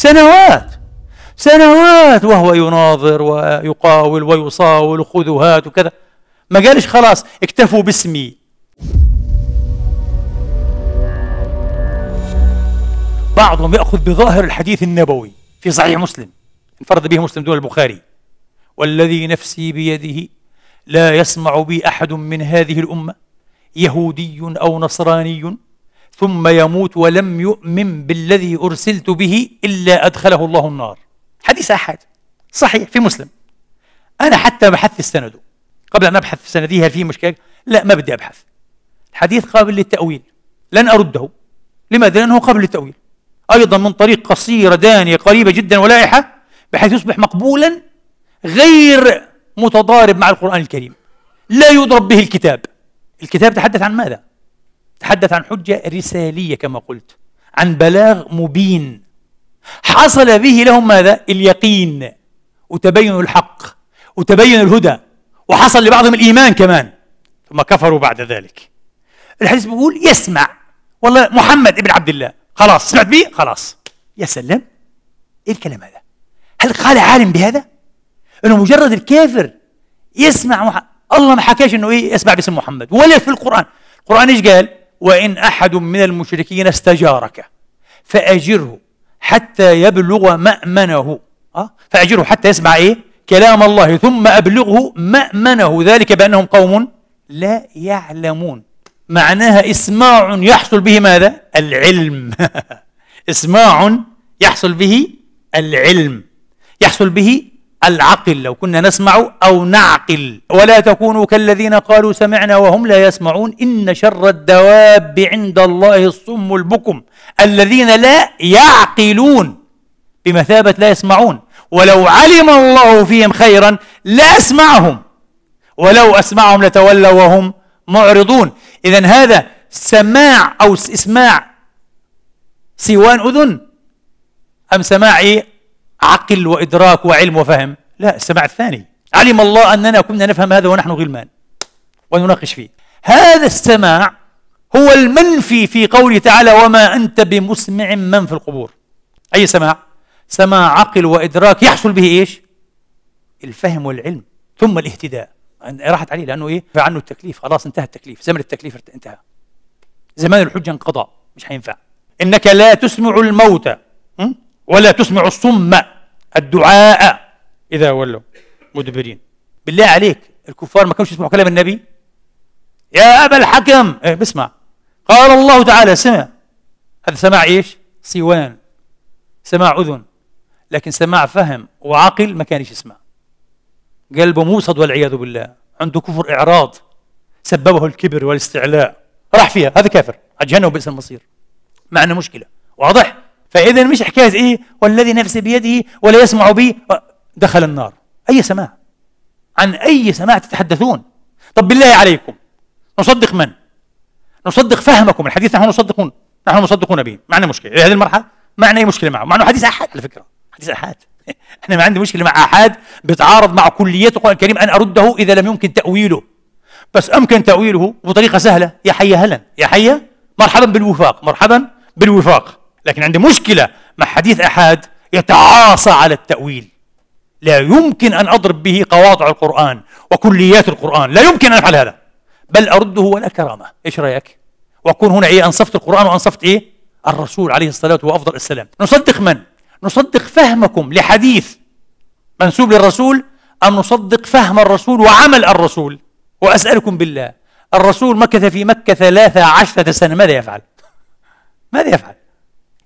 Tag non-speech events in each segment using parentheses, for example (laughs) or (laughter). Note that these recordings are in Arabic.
سنوات سنوات وهو يناظر ويقاول ويصاول خذوا هات وكذا ما قالش خلاص اكتفوا باسمي بعضهم يأخذ بظاهر الحديث النبوي في صحيح مسلم انفرد به مسلم دون البخاري والذي نفسي بيده لا يسمع بي أحد من هذه الأمة يهودي أو نصراني ثم يموت ولم يؤمن بالذي أرسلت به إلا أدخله الله النار حديث أحد صحيح في مسلم أنا حتى بحثت السند قبل أن أبحث في سندي هل في مشكلة؟ لا ما بدي أبحث الحديث قابل للتأويل لن أرده لماذا؟ لأنه قابل للتأويل أيضا من طريق قصيرة دانية قريبة جدا ولائحة بحيث يصبح مقبولا غير متضارب مع القرآن الكريم لا يضرب به الكتاب الكتاب تحدث عن ماذا؟ تحدث عن حجة رسالية كما قلت عن بلاغ مبين حصل به لهم ماذا؟ اليقين وتبين الحق وتبين الهدى وحصل لبعضهم الإيمان كمان ثم كفروا بعد ذلك الحديث بيقول يسمع والله محمد ابن عبد الله خلاص سمعت به خلاص يا سلام ايه الكلام هذا هل قال عالم بهذا انه مجرد الكافر يسمع مح... الله ما حكاش انه ايه يسمع باسم محمد ولا في القران القران ايش قال وإن أحد من المشركين استجارك فأجره حتى يبلغ مأمنه آه؟ فأجره حتى يسمع إيه؟ كلام الله ثم أبلغه مأمنه ذلك بأنهم قوم لا يعلمون معناها إسماع يحصل به ماذا؟ العلم (laughs) إسماع يحصل به العلم يحصل به العقل لو كنا نسمع أو نعقل ولا تكونوا كالذين قالوا سمعنا وهم لا يسمعون إن شر الدواب عند الله الصم البكم الذين لا يعقلون بمثابة لا يسمعون ولو علم الله فيهم خيرا لأسمعهم ولو أسمعهم لتولوا وهم معرضون إذا هذا سماع أو اسماع سوان أذن أم سماع إيه؟ عقل وإدراك وعلم وفهم لا السماع الثاني علم الله أننا كنا نفهم هذا ونحن غلمان ونناقش فيه هذا السماع هو المنفي في قوله تعالى وما أنت بمسمع من في القبور أي سماع؟ سماع عقل وإدراك يحصل به إيش؟ الفهم والعلم ثم الاهتداء راحت عليه لأنه إيه؟ عنه التكليف خلاص انتهى التكليف زمن التكليف انتهى زمان الحجة انقضى مش هينفع إنك لا تسمع الموتى ولا تسمع الصم الدعاء إذا ولوا مدبرين بالله عليك الكفار ما كانوش يسمعوا كلام النبي يا أبا الحكم إيه بسمع قال الله تعالى سمع هذا سماع إيش صوان سماع أذن لكن سماع فهم وعقل ما كانش يسمع قلبه موصد والعياذ بالله عنده كفر إعراض سببه الكبر والاستعلاء راح فيها هذا كافر على جهنم وبئس المصير معنا مشكلة واضح فإذا مش حكاية إيه والذي نفسي بيده ولا يسمع بي دخل النار أي سماع عن أي سماع تتحدثون طب بالله عليكم نصدق من نصدق فهمكم الحديث نحن نصدقون نحن مصدقون به معنا مشكلة إلى هذه المرحلة عندنا أي مشكلة معه مع أنه حديث أحد على فكرة حديث أحد (laughs) احنا ما عندي مشكلة مع أحد بيتعارض مع كليات القرآن الكريم أن أرده إذا لم يمكن تأويله بس أمكن تأويله بطريقة سهلة يا حي هلا يا حي مرحبا بالوفاق مرحبا بالوفاق لكن عندي مشكلة مع حديث أحد يتعاصى على التأويل لا يمكن أن أضرب به قواطع القرآن وكليات القرآن لا يمكن أن أفعل هذا بل أرده ولا كرامة إيش رأيك؟ وأكون هنا إيه أنصفت القرآن وأنصفت إيه؟ الرسول عليه الصلاة وأفضل السلام نصدق من؟ نصدق فهمكم لحديث منسوب للرسول أم نصدق فهم الرسول وعمل الرسول وأسألكم بالله الرسول مكث في مكة ثلاثة عشرة سنة ماذا يفعل؟ (laughs) ماذا يفعل؟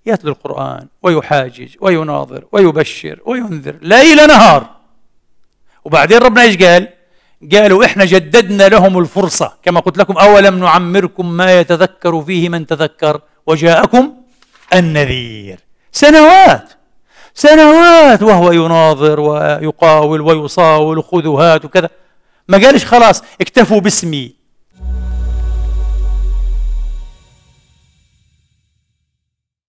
يتلو القرآن ويحاجج ويناظر ويبشر وينذر ليل نهار وبعدين ربنا ايش قال؟ قالوا احنا جددنا لهم الفرصة كما قلت لكم اولم نعمركم ما يتذكر فيه من تذكر وجاءكم النذير سنوات سنوات وهو يناظر ويقاول ويصاول خذوا هات وكذا ما قالش خلاص اكتفوا باسمي